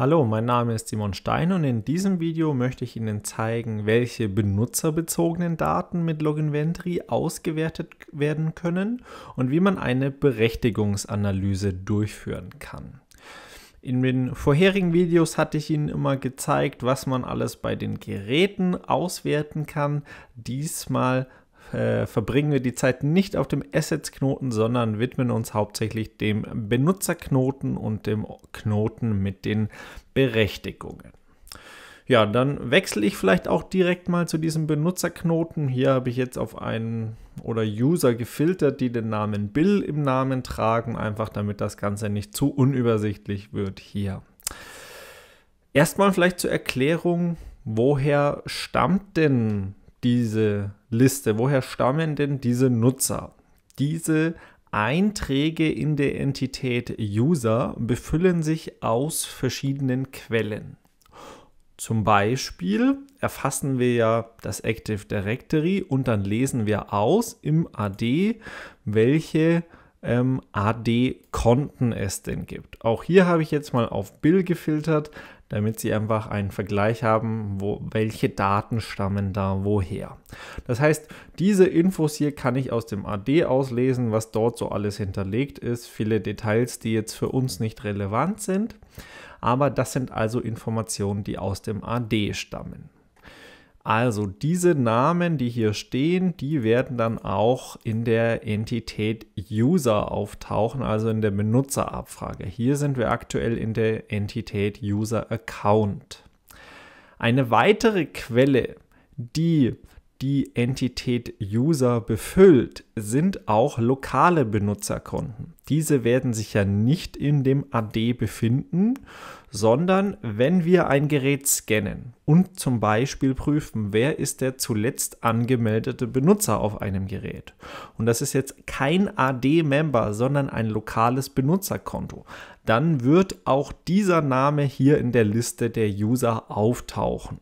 Hallo, mein Name ist Simon Stein und in diesem Video möchte ich Ihnen zeigen, welche benutzerbezogenen Daten mit Loginventry ausgewertet werden können und wie man eine Berechtigungsanalyse durchführen kann. In den vorherigen Videos hatte ich Ihnen immer gezeigt, was man alles bei den Geräten auswerten kann. Diesmal äh, verbringen wir die Zeit nicht auf dem Assets-Knoten, sondern widmen uns hauptsächlich dem Benutzerknoten und dem Knoten mit den Berechtigungen. Ja, dann wechsle ich vielleicht auch direkt mal zu diesem Benutzerknoten. Hier habe ich jetzt auf einen oder User gefiltert, die den Namen Bill im Namen tragen, einfach damit das Ganze nicht zu unübersichtlich wird hier. Erstmal vielleicht zur Erklärung, woher stammt denn diese Liste, woher stammen denn diese Nutzer? Diese Einträge in der Entität User befüllen sich aus verschiedenen Quellen. Zum Beispiel erfassen wir ja das Active Directory und dann lesen wir aus im AD, welche ähm, AD-Konten es denn gibt. Auch hier habe ich jetzt mal auf Bill gefiltert, damit Sie einfach einen Vergleich haben, wo, welche Daten stammen da woher. Das heißt, diese Infos hier kann ich aus dem AD auslesen, was dort so alles hinterlegt ist. Viele Details, die jetzt für uns nicht relevant sind. Aber das sind also Informationen, die aus dem AD stammen. Also diese Namen, die hier stehen, die werden dann auch in der Entität User auftauchen, also in der Benutzerabfrage. Hier sind wir aktuell in der Entität User Account. Eine weitere Quelle, die die Entität User befüllt, sind auch lokale Benutzerkonten. Diese werden sich ja nicht in dem AD befinden, sondern wenn wir ein Gerät scannen und zum Beispiel prüfen, wer ist der zuletzt angemeldete Benutzer auf einem Gerät. Und das ist jetzt kein AD-Member, sondern ein lokales Benutzerkonto. Dann wird auch dieser Name hier in der Liste der User auftauchen.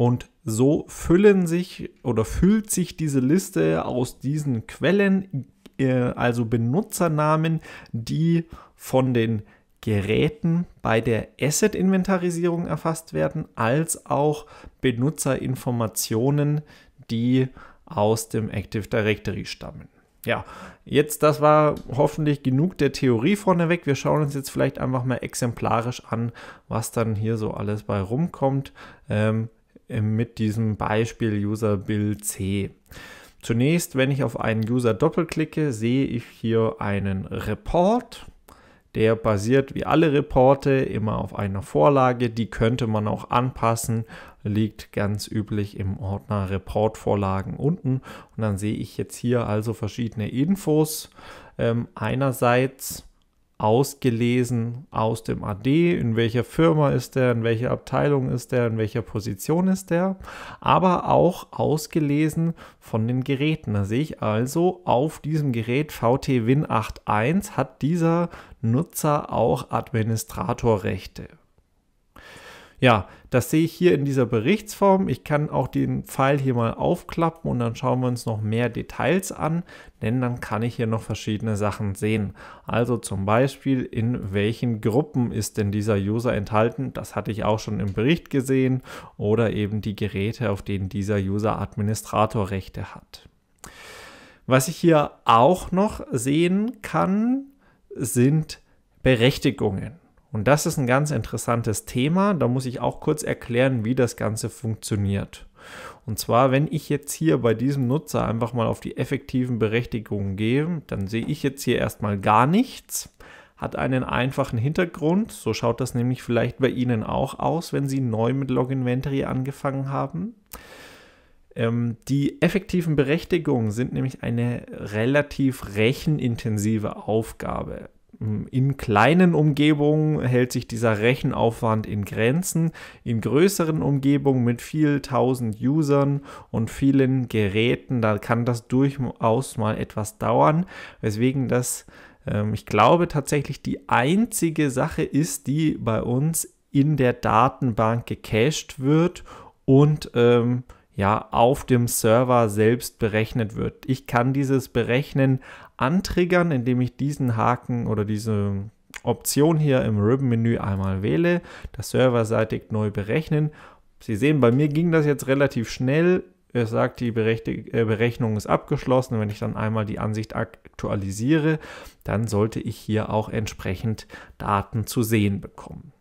Und so füllen sich oder füllt sich diese Liste aus diesen Quellen, äh, also Benutzernamen, die von den Geräten bei der Asset-Inventarisierung erfasst werden, als auch Benutzerinformationen, die aus dem Active Directory stammen. Ja, jetzt das war hoffentlich genug der Theorie vorneweg. Wir schauen uns jetzt vielleicht einfach mal exemplarisch an, was dann hier so alles bei rumkommt. Ähm, äh, mit diesem Beispiel User Bill C. Zunächst, wenn ich auf einen User doppelklicke, sehe ich hier einen Report. Der basiert wie alle Reporte immer auf einer Vorlage. Die könnte man auch anpassen. Liegt ganz üblich im Ordner Reportvorlagen unten. Und dann sehe ich jetzt hier also verschiedene Infos. Ähm, einerseits ausgelesen aus dem AD, in welcher Firma ist der, in welcher Abteilung ist der, in welcher Position ist der, aber auch ausgelesen von den Geräten. Da sehe ich also auf diesem Gerät VT Win 8.1 hat dieser Nutzer auch Administratorrechte. Ja, das sehe ich hier in dieser Berichtsform. Ich kann auch den Pfeil hier mal aufklappen und dann schauen wir uns noch mehr Details an, denn dann kann ich hier noch verschiedene Sachen sehen. Also zum Beispiel, in welchen Gruppen ist denn dieser User enthalten? Das hatte ich auch schon im Bericht gesehen oder eben die Geräte, auf denen dieser User Administratorrechte hat. Was ich hier auch noch sehen kann, sind Berechtigungen. Und das ist ein ganz interessantes Thema. Da muss ich auch kurz erklären, wie das Ganze funktioniert. Und zwar, wenn ich jetzt hier bei diesem Nutzer einfach mal auf die effektiven Berechtigungen gehe, dann sehe ich jetzt hier erstmal gar nichts. Hat einen einfachen Hintergrund. So schaut das nämlich vielleicht bei Ihnen auch aus, wenn Sie neu mit Login Ventry angefangen haben ähm, die effektiven Berechtigungen sind nämlich eine relativ rechenintensive Aufgabe. In kleinen Umgebungen hält sich dieser Rechenaufwand in Grenzen. In größeren Umgebungen mit viel tausend Usern und vielen Geräten, da kann das durchaus mal etwas dauern, weswegen das, ähm, ich glaube, tatsächlich die einzige Sache ist, die bei uns in der Datenbank gecached wird und ähm, ja, auf dem Server selbst berechnet wird. Ich kann dieses Berechnen antriggern, indem ich diesen Haken oder diese Option hier im Ribbon-Menü einmal wähle, das serverseitig neu berechnen. Sie sehen, bei mir ging das jetzt relativ schnell. Es sagt, die äh, Berechnung ist abgeschlossen. Wenn ich dann einmal die Ansicht aktualisiere, dann sollte ich hier auch entsprechend Daten zu sehen bekommen.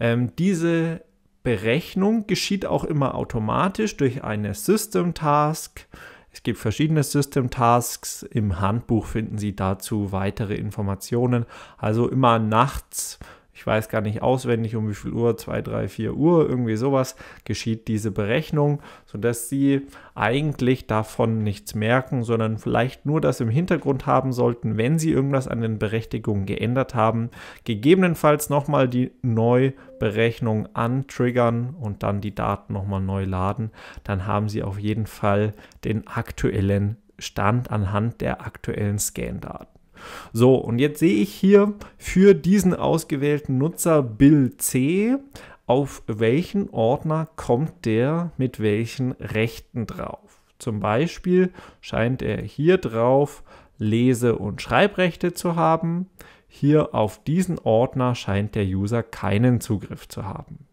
Ähm, diese Berechnung geschieht auch immer automatisch durch eine System Task. Es gibt verschiedene System Tasks. Im Handbuch finden Sie dazu weitere Informationen. Also immer nachts ich weiß gar nicht auswendig um wie viel Uhr, 2, 3, 4 Uhr, irgendwie sowas, geschieht diese Berechnung, sodass Sie eigentlich davon nichts merken, sondern vielleicht nur das im Hintergrund haben sollten, wenn Sie irgendwas an den Berechtigungen geändert haben, gegebenenfalls nochmal die Neuberechnung antriggern und dann die Daten nochmal neu laden, dann haben Sie auf jeden Fall den aktuellen Stand anhand der aktuellen Scan-Daten. So, und jetzt sehe ich hier für diesen ausgewählten Nutzer Bill C, auf welchen Ordner kommt der mit welchen Rechten drauf. Zum Beispiel scheint er hier drauf Lese- und Schreibrechte zu haben. Hier auf diesen Ordner scheint der User keinen Zugriff zu haben.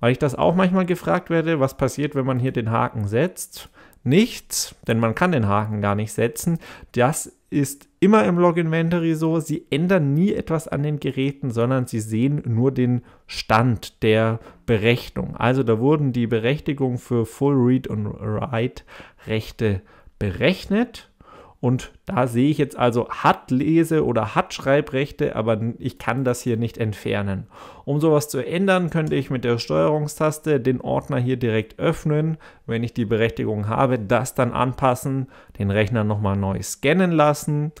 Weil ich das auch manchmal gefragt werde, was passiert, wenn man hier den Haken setzt? Nichts, denn man kann den Haken gar nicht setzen. Das ist immer im Log Inventory so, sie ändern nie etwas an den Geräten, sondern sie sehen nur den Stand der Berechnung. Also da wurden die Berechtigungen für Full Read und Write Rechte berechnet und da sehe ich jetzt also hat Lese- oder hat Schreibrechte, aber ich kann das hier nicht entfernen. Um sowas zu ändern, könnte ich mit der Steuerungstaste den Ordner hier direkt öffnen, wenn ich die Berechtigung habe, das dann anpassen, den Rechner nochmal neu scannen lassen,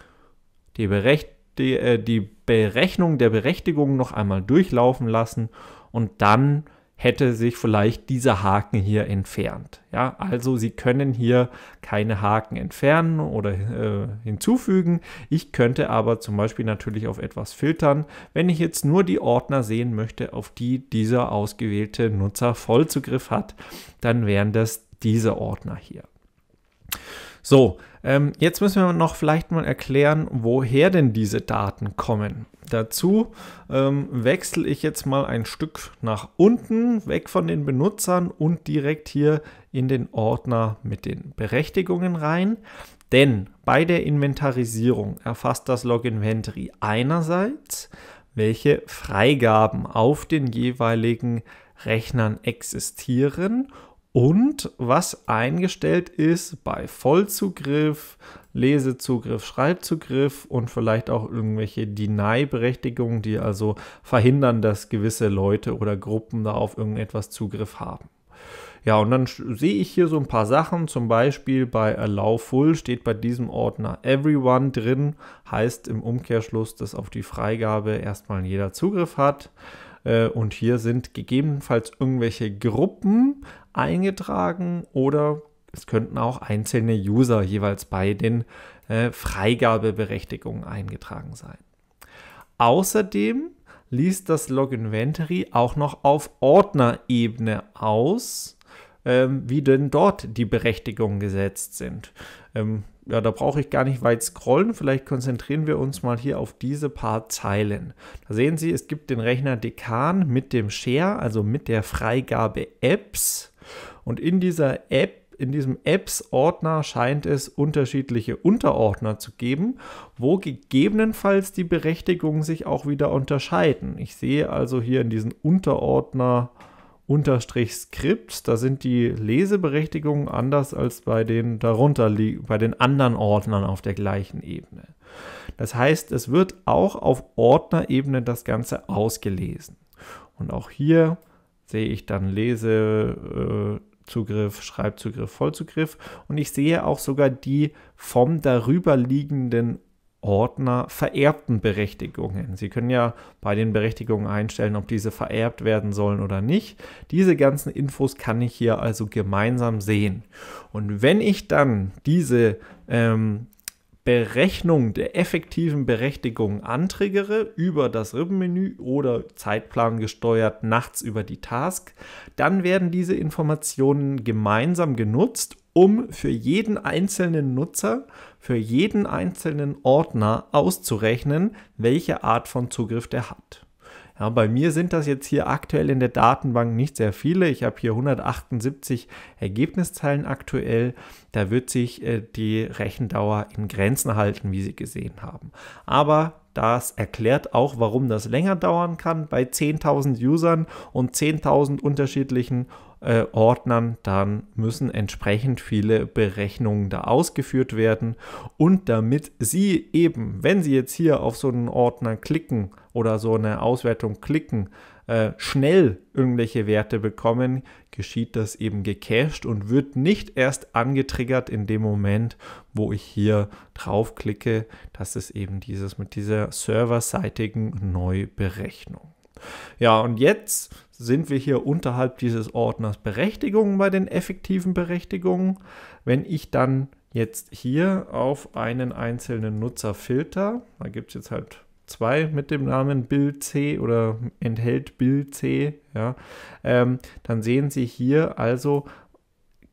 die, Berech die, äh, die Berechnung der Berechtigung noch einmal durchlaufen lassen und dann hätte sich vielleicht dieser Haken hier entfernt. Ja, also Sie können hier keine Haken entfernen oder äh, hinzufügen. Ich könnte aber zum Beispiel natürlich auf etwas filtern, wenn ich jetzt nur die Ordner sehen möchte, auf die dieser ausgewählte Nutzer Vollzugriff hat, dann wären das diese Ordner hier. So, ähm, jetzt müssen wir noch vielleicht mal erklären, woher denn diese Daten kommen. Dazu ähm, wechsle ich jetzt mal ein Stück nach unten, weg von den Benutzern und direkt hier in den Ordner mit den Berechtigungen rein. Denn bei der Inventarisierung erfasst das Loginventory einerseits, welche Freigaben auf den jeweiligen Rechnern existieren und was eingestellt ist bei Vollzugriff, Lesezugriff, Schreibzugriff und vielleicht auch irgendwelche Deny-Berechtigungen, die also verhindern, dass gewisse Leute oder Gruppen da auf irgendetwas Zugriff haben. Ja, und dann sehe ich hier so ein paar Sachen, zum Beispiel bei Allow Full steht bei diesem Ordner Everyone drin, heißt im Umkehrschluss, dass auf die Freigabe erstmal jeder Zugriff hat. Äh, und hier sind gegebenenfalls irgendwelche Gruppen eingetragen oder es könnten auch einzelne User jeweils bei den äh, Freigabeberechtigungen eingetragen sein. Außerdem liest das Loginventory auch noch auf Ordnerebene aus, ähm, wie denn dort die Berechtigungen gesetzt sind. Ähm, ja, da brauche ich gar nicht weit scrollen. Vielleicht konzentrieren wir uns mal hier auf diese paar Zeilen. Da sehen Sie, es gibt den Rechner Dekan mit dem Share, also mit der Freigabe Apps. Und in dieser App in diesem Apps-Ordner scheint es unterschiedliche Unterordner zu geben, wo gegebenenfalls die Berechtigungen sich auch wieder unterscheiden. Ich sehe also hier in diesen Unterordner unterstrich Skript. Da sind die Leseberechtigungen anders als bei den darunter bei den anderen Ordnern auf der gleichen Ebene. Das heißt, es wird auch auf Ordnerebene das Ganze ausgelesen. Und auch hier sehe ich dann Lesezugriff, Schreibzugriff, Vollzugriff und ich sehe auch sogar die vom darüber liegenden Ordner vererbten Berechtigungen. Sie können ja bei den Berechtigungen einstellen, ob diese vererbt werden sollen oder nicht. Diese ganzen Infos kann ich hier also gemeinsam sehen. Und wenn ich dann diese ähm, Berechnung der effektiven Berechtigung antriggere über das ribbon oder Zeitplan gesteuert nachts über die Task, dann werden diese Informationen gemeinsam genutzt, um für jeden einzelnen Nutzer, für jeden einzelnen Ordner auszurechnen, welche Art von Zugriff der hat. Ja, bei mir sind das jetzt hier aktuell in der Datenbank nicht sehr viele. Ich habe hier 178 Ergebniszeilen aktuell. Da wird sich äh, die Rechendauer in Grenzen halten, wie Sie gesehen haben. Aber das erklärt auch, warum das länger dauern kann bei 10.000 Usern und 10.000 unterschiedlichen Ordnern äh, Ordnern, dann müssen entsprechend viele Berechnungen da ausgeführt werden. Und damit Sie eben, wenn Sie jetzt hier auf so einen Ordner klicken oder so eine Auswertung klicken, äh, schnell irgendwelche Werte bekommen, geschieht das eben gecached und wird nicht erst angetriggert in dem Moment, wo ich hier draufklicke. Das ist eben dieses mit dieser serverseitigen Neuberechnung. Ja, und jetzt sind wir hier unterhalb dieses Ordners Berechtigungen bei den effektiven Berechtigungen. Wenn ich dann jetzt hier auf einen einzelnen Nutzer filter, da gibt es jetzt halt zwei mit dem Namen Bild C oder enthält Bild C, ja, ähm, dann sehen Sie hier also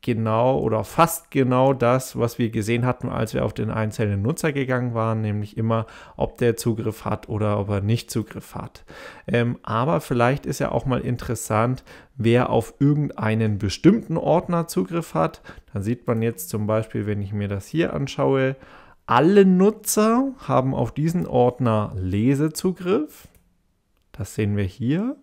genau oder fast genau das, was wir gesehen hatten, als wir auf den einzelnen Nutzer gegangen waren, nämlich immer, ob der Zugriff hat oder ob er nicht Zugriff hat. Ähm, aber vielleicht ist ja auch mal interessant, wer auf irgendeinen bestimmten Ordner Zugriff hat. Dann sieht man jetzt zum Beispiel, wenn ich mir das hier anschaue, alle Nutzer haben auf diesen Ordner Lesezugriff. Das sehen wir hier.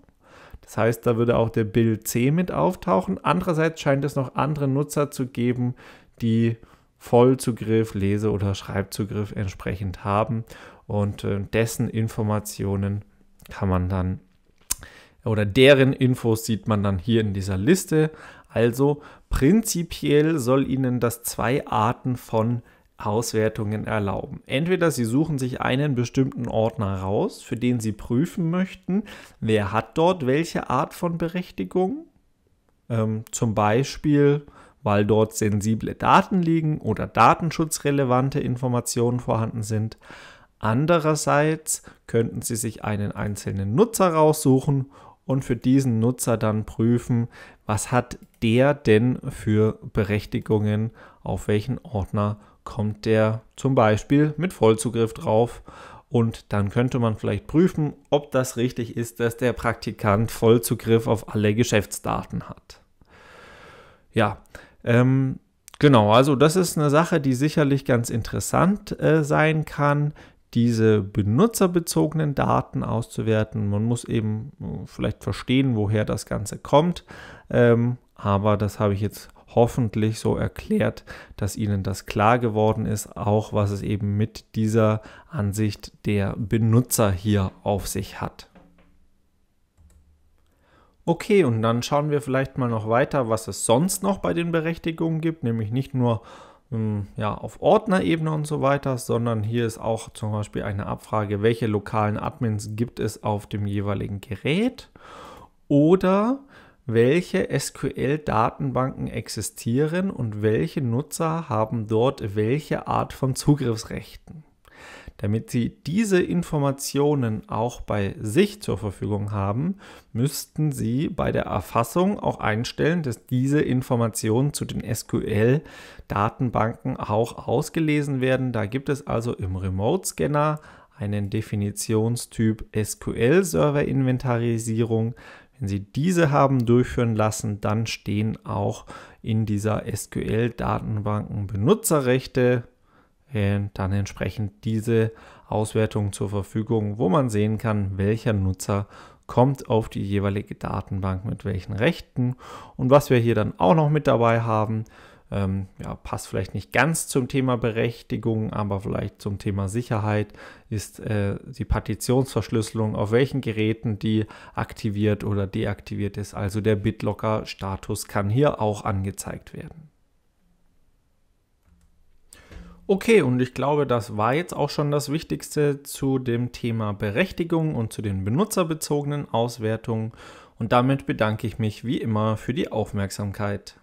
Das heißt, da würde auch der Bill C mit auftauchen. Andererseits scheint es noch andere Nutzer zu geben, die Vollzugriff, Lese- oder Schreibzugriff entsprechend haben und äh, dessen Informationen kann man dann oder deren Infos sieht man dann hier in dieser Liste. Also prinzipiell soll Ihnen das zwei Arten von Auswertungen erlauben. Entweder Sie suchen sich einen bestimmten Ordner raus, für den Sie prüfen möchten, wer hat dort welche Art von Berechtigung, ähm, zum Beispiel weil dort sensible Daten liegen oder datenschutzrelevante Informationen vorhanden sind. Andererseits könnten Sie sich einen einzelnen Nutzer raussuchen und für diesen Nutzer dann prüfen, was hat der denn für Berechtigungen auf welchen Ordner kommt der zum Beispiel mit Vollzugriff drauf und dann könnte man vielleicht prüfen, ob das richtig ist, dass der Praktikant Vollzugriff auf alle Geschäftsdaten hat. Ja, ähm, genau, also das ist eine Sache, die sicherlich ganz interessant äh, sein kann, diese benutzerbezogenen Daten auszuwerten. Man muss eben äh, vielleicht verstehen, woher das Ganze kommt, ähm, aber das habe ich jetzt hoffentlich so erklärt, dass Ihnen das klar geworden ist, auch was es eben mit dieser Ansicht der Benutzer hier auf sich hat. Okay, und dann schauen wir vielleicht mal noch weiter, was es sonst noch bei den Berechtigungen gibt, nämlich nicht nur hm, ja, auf Ordnerebene und so weiter, sondern hier ist auch zum Beispiel eine Abfrage, welche lokalen Admins gibt es auf dem jeweiligen Gerät oder welche SQL-Datenbanken existieren und welche Nutzer haben dort welche Art von Zugriffsrechten. Damit Sie diese Informationen auch bei sich zur Verfügung haben, müssten Sie bei der Erfassung auch einstellen, dass diese Informationen zu den SQL-Datenbanken auch ausgelesen werden. Da gibt es also im Remote-Scanner einen Definitionstyp SQL-Server-Inventarisierung. Wenn Sie diese haben durchführen lassen, dann stehen auch in dieser SQL-Datenbanken Benutzerrechte äh, dann entsprechend diese Auswertung zur Verfügung, wo man sehen kann, welcher Nutzer kommt auf die jeweilige Datenbank mit welchen Rechten. Und was wir hier dann auch noch mit dabei haben, ähm, ja, passt vielleicht nicht ganz zum Thema Berechtigung, aber vielleicht zum Thema Sicherheit, ist äh, die Partitionsverschlüsselung, auf welchen Geräten die aktiviert oder deaktiviert ist. Also der BitLocker-Status kann hier auch angezeigt werden. Okay, und ich glaube, das war jetzt auch schon das Wichtigste zu dem Thema Berechtigung und zu den benutzerbezogenen Auswertungen. Und damit bedanke ich mich wie immer für die Aufmerksamkeit.